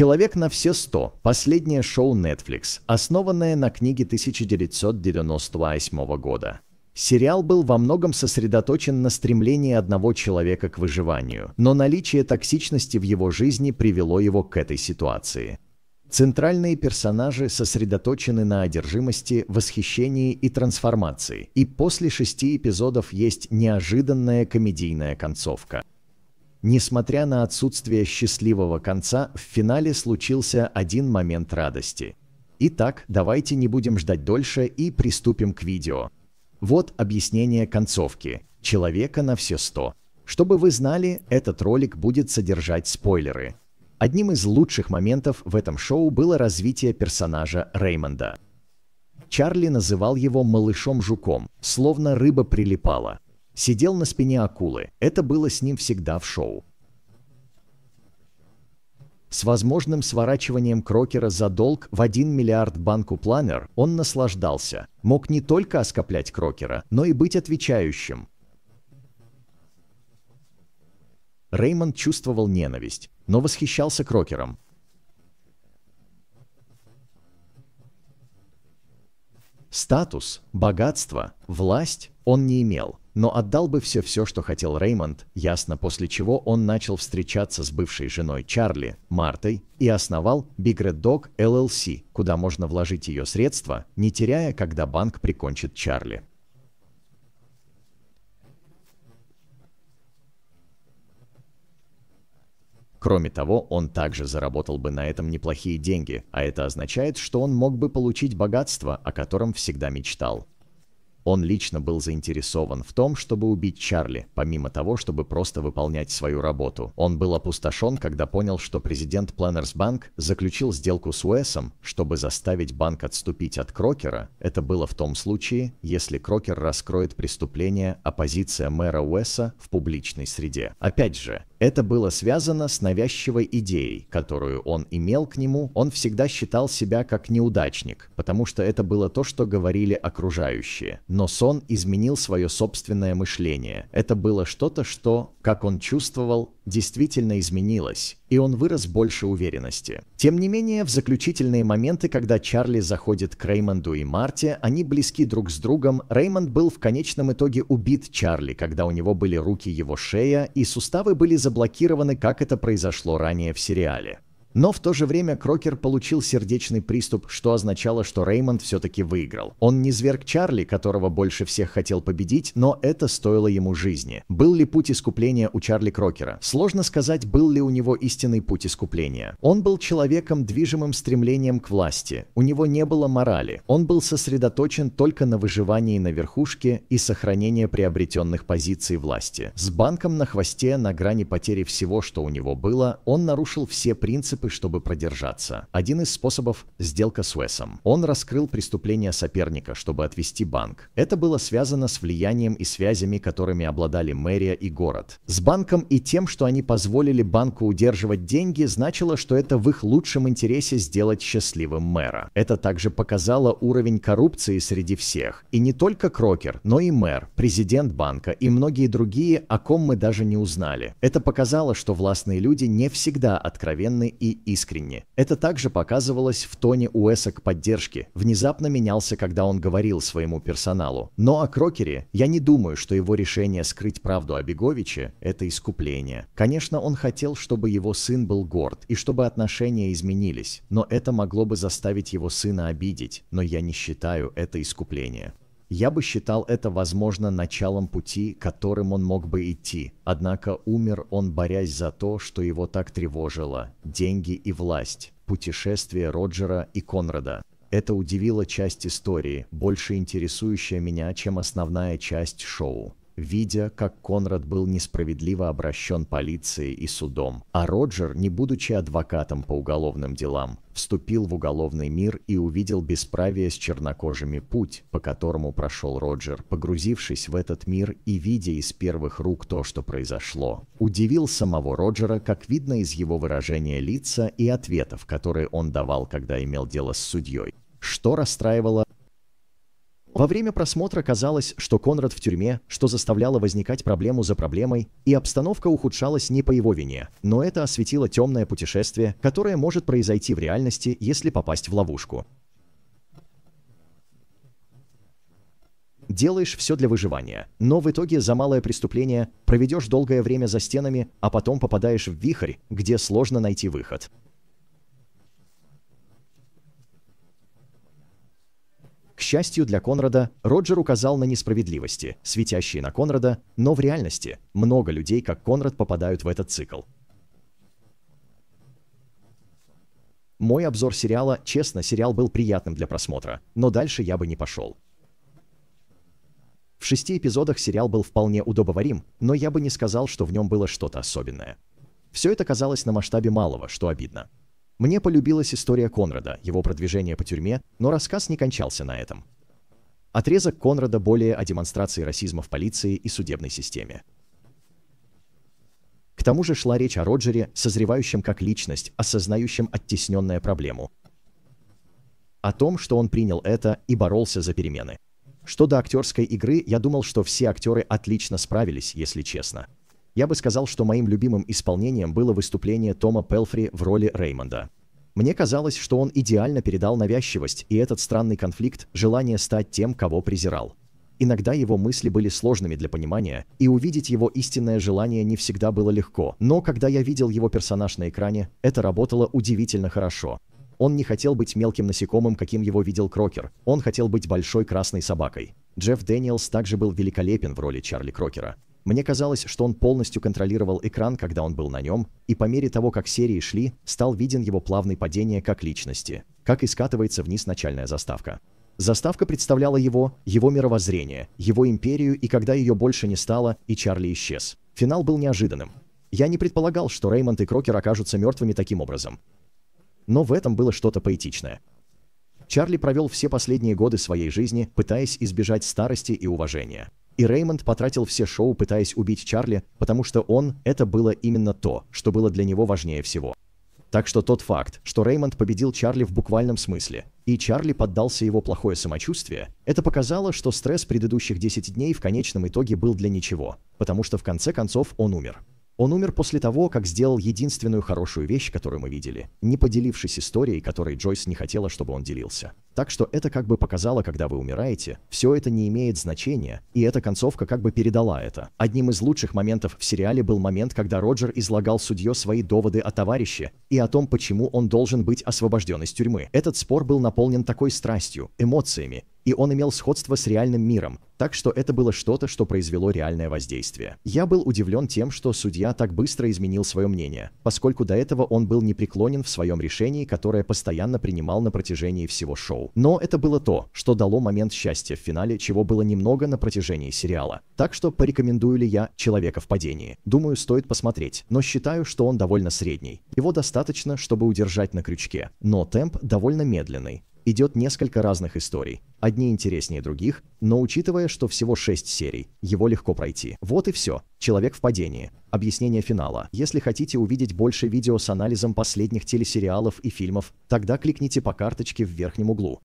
«Человек на все сто» – последнее шоу Netflix, основанное на книге 1998 года. Сериал был во многом сосредоточен на стремлении одного человека к выживанию, но наличие токсичности в его жизни привело его к этой ситуации. Центральные персонажи сосредоточены на одержимости, восхищении и трансформации, и после шести эпизодов есть неожиданная комедийная концовка. Несмотря на отсутствие счастливого конца, в финале случился один момент радости. Итак, давайте не будем ждать дольше и приступим к видео. Вот объяснение концовки «Человека на все сто». Чтобы вы знали, этот ролик будет содержать спойлеры. Одним из лучших моментов в этом шоу было развитие персонажа Реймонда. Чарли называл его «малышом-жуком», словно рыба прилипала сидел на спине акулы. Это было с ним всегда в шоу. С возможным сворачиванием Крокера за долг в 1 миллиард банку Планер он наслаждался. Мог не только оскоплять Крокера, но и быть отвечающим. Реймонд чувствовал ненависть, но восхищался Крокером. Статус, богатство, власть он не имел, но отдал бы все-все, что хотел Реймонд, ясно после чего он начал встречаться с бывшей женой Чарли, Мартой, и основал Big Red Dog LLC, куда можно вложить ее средства, не теряя, когда банк прикончит Чарли. Кроме того, он также заработал бы на этом неплохие деньги, а это означает, что он мог бы получить богатство, о котором всегда мечтал. Он лично был заинтересован в том, чтобы убить Чарли, помимо того, чтобы просто выполнять свою работу. Он был опустошен, когда понял, что президент Planners Bank заключил сделку с Уэсом, чтобы заставить банк отступить от Крокера. Это было в том случае, если Крокер раскроет преступление оппозиция а мэра Уэса в публичной среде. Опять же, это было связано с навязчивой идеей, которую он имел к нему. Он всегда считал себя как неудачник, потому что это было то, что говорили окружающие. Но но сон изменил свое собственное мышление. Это было что-то, что, как он чувствовал, действительно изменилось, и он вырос больше уверенности. Тем не менее, в заключительные моменты, когда Чарли заходит к Реймонду и Марте, они близки друг с другом, Реймонд был в конечном итоге убит Чарли, когда у него были руки его шея, и суставы были заблокированы, как это произошло ранее в сериале. Но в то же время Крокер получил сердечный приступ, что означало, что Реймонд все-таки выиграл. Он не зверг Чарли, которого больше всех хотел победить, но это стоило ему жизни. Был ли путь искупления у Чарли Крокера? Сложно сказать, был ли у него истинный путь искупления. Он был человеком, движимым стремлением к власти. У него не было морали. Он был сосредоточен только на выживании на верхушке и сохранении приобретенных позиций власти. С банком на хвосте, на грани потери всего, что у него было, он нарушил все принципы принципы, чтобы продержаться. Один из способов – сделка с Уэсом. Он раскрыл преступление соперника, чтобы отвести банк. Это было связано с влиянием и связями, которыми обладали мэрия и город. С банком и тем, что они позволили банку удерживать деньги, значило, что это в их лучшем интересе сделать счастливым мэра. Это также показало уровень коррупции среди всех. И не только Крокер, но и мэр, президент банка и многие другие, о ком мы даже не узнали. Это показало, что властные люди не всегда откровенны и искренне. Это также показывалось в тоне Уэса к поддержке, внезапно менялся, когда он говорил своему персоналу. Но «Ну о а Крокере я не думаю, что его решение скрыть правду о Беговиче – это искупление. Конечно, он хотел, чтобы его сын был горд и чтобы отношения изменились, но это могло бы заставить его сына обидеть, но я не считаю это искупление. Я бы считал это, возможно, началом пути, которым он мог бы идти, однако умер он, борясь за то, что его так тревожило – деньги и власть, путешествие Роджера и Конрада. Это удивило часть истории, больше интересующая меня, чем основная часть шоу видя, как Конрад был несправедливо обращен полицией и судом, а Роджер, не будучи адвокатом по уголовным делам, вступил в уголовный мир и увидел бесправие с чернокожими путь, по которому прошел Роджер, погрузившись в этот мир и видя из первых рук то, что произошло. Удивил самого Роджера, как видно из его выражения лица и ответов, которые он давал, когда имел дело с судьей что расстраивало во время просмотра казалось, что Конрад в тюрьме, что заставляло возникать проблему за проблемой, и обстановка ухудшалась не по его вине, но это осветило темное путешествие, которое может произойти в реальности, если попасть в ловушку. делаешь все для выживания, но в итоге за малое преступление проведешь долгое время за стенами, а потом попадаешь в вихрь, где сложно найти выход. счастью для Конрада, Роджер указал на несправедливости, светящие на Конрада, но в реальности много людей, как Конрад, попадают в этот цикл. Мой обзор сериала, честно, сериал был приятным для просмотра, но дальше я бы не пошел. В шести эпизодах сериал был вполне удобоварим, но я бы не сказал, что в нем было что-то особенное. Все это казалось на масштабе малого, что обидно. Мне полюбилась история Конрада, его продвижение по тюрьме, но рассказ не кончался на этом. Отрезок Конрада более о демонстрации расизма в полиции и судебной системе. К тому же шла речь о Роджере, созревающем как личность, осознающем оттесненную проблему. О том, что он принял это и боролся за перемены. Что до актерской игры, я думал, что все актеры отлично справились, если честно. Я бы сказал, что моим любимым исполнением было выступление Тома Пелфри в роли Реймонда. Мне казалось, что он идеально передал навязчивость и этот странный конфликт, желание стать тем, кого презирал. Иногда его мысли были сложными для понимания, и увидеть его истинное желание не всегда было легко, но когда я видел его персонаж на экране, это работало удивительно хорошо. Он не хотел быть мелким насекомым, каким его видел Крокер, он хотел быть большой красной собакой. Джефф Дэниелс также был великолепен в роли Чарли Крокера. Мне казалось, что он полностью контролировал экран, когда он был на нем, и по мере того, как серии шли, стал виден его плавный падение как личности, как и скатывается вниз начальная заставка. Заставка представляла его, его мировоззрение, его империю, и когда ее больше не стало, и Чарли исчез. Финал был неожиданным. Я не предполагал, что Реймонд и Крокер окажутся мертвыми таким образом. Но в этом было что-то поэтичное. Чарли провел все последние годы своей жизни, пытаясь избежать старости и уважения и Реймонд потратил все шоу, пытаясь убить Чарли, потому что он — это было именно то, что было для него важнее всего. Так что тот факт, что Реймонд победил Чарли в буквальном смысле, и Чарли поддался его плохое самочувствие, это показало, что стресс предыдущих 10 дней в конечном итоге был для ничего, потому что в конце концов он умер. Он умер после того, как сделал единственную хорошую вещь, которую мы видели, не поделившись историей, которой Джойс не хотела, чтобы он делился. Так что это как бы показало, когда вы умираете, все это не имеет значения, и эта концовка как бы передала это. Одним из лучших моментов в сериале был момент, когда Роджер излагал судье свои доводы о товарище и о том, почему он должен быть освобожден из тюрьмы. Этот спор был наполнен такой страстью, эмоциями, и он имел сходство с реальным миром, так что это было что-то, что произвело реальное воздействие. Я был удивлен тем, что судья так быстро изменил свое мнение, поскольку до этого он был непреклонен в своем решении, которое постоянно принимал на протяжении всего шоу. Но это было то, что дало момент счастья в финале, чего было немного на протяжении сериала. Так что порекомендую ли я «Человека в падении»? Думаю, стоит посмотреть, но считаю, что он довольно средний. Его достаточно, чтобы удержать на крючке, но темп довольно медленный, идет несколько разных историй, одни интереснее других, но учитывая, что всего 6 серий, его легко пройти. Вот и все. «Человек в падении». Объяснение финала. Если хотите увидеть больше видео с анализом последних телесериалов и фильмов, тогда кликните по карточке в верхнем углу.